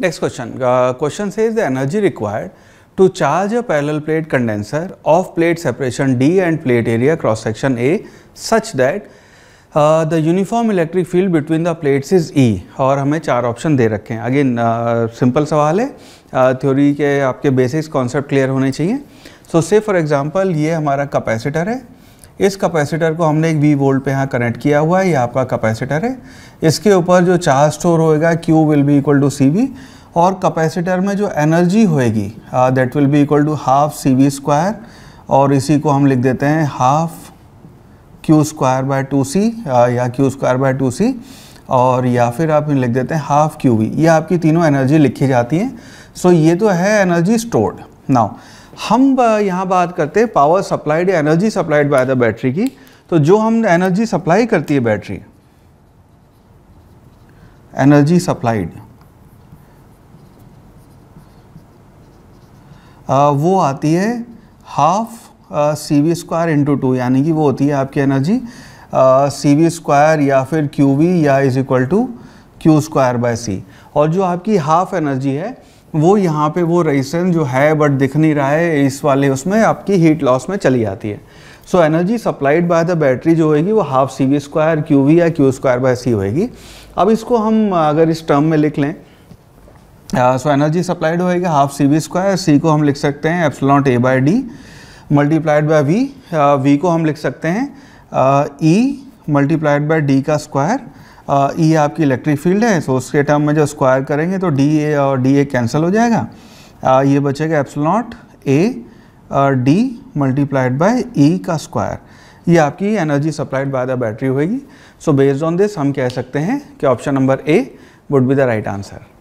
next question question से is the energy required to charge a parallel plate condenser of plate separation D and plate area cross section A such that the uniform electric field between the plates is E और हमें चार option दे रखे हैं again simple uh, सवाल है theory uh, के आपके basics concept clear होने चाहिए सो से फॉर एग्जाम्पल ये हमारा कैपेसिटर है इस कैपेसिटर को हमने एक वी वोल्ट पे यहाँ कनेक्ट किया हुआ है ये आपका कैपेसिटर है इसके ऊपर जो चार्ज स्टोर होएगा Q will be equal to C और कैपेसिटर में जो एनर्जी होएगी that will be equal to half C V square और इसी को हम लिख देते हैं half Q square by two C या Q square by two C और या फिर आप लिख देते हैं हाफ क्यू वी ये आपकी तीनों एनर्जी लिखी जाती हैं सो so, ये तो है एनर्जी स्टोर्ड नाउ हम यहाँ बात करते हैं पावर सप्लाइड या energy supplied by the battery की तो जो हम एनर्जी सप्लाई करती है बैटरी एनर्जी सप्लाइड वो आती है half C V square into two यानी कि वो होती है आपकी एनर्जी सी वी स्क्वायर या फिर क्यू वी या is equal to Q square by C और जो आपकी हाफ एनर्जी है वो यहाँ पे वो रेजिस्टेंस जो है बट दिख नहीं रहा है इस वाले उसमें आपकी हीट लॉस में चली जाती है so energy supplied by the battery जो होगी वो half C V square Q V या क्यू स्क्वायर बाय सी होगी अब इसको हम अगर इस टर्म में लिख लें सो एनर्जी सप्लाइड होएगी half C V square C को हम लिख सकते हैं naught A by D multiplied by V V को हम लिख सकते हैं ई मल्टीप्लाइड बाय डी का स्क्वायर ई uh, e आपकी इलेक्ट्रिक फील्ड है सो उसके टर्म में जो स्क्वायर करेंगे तो डी ए और डी ए कैंसिल हो जाएगा आ, uh, ये बचेगा epsilon naught A D multiplied by E का स्क्वायर ये आपकी energy supplied by the battery होगी सो बेस्ड ऑन दिस हम कह सकते हैं कि option number A would be the right answer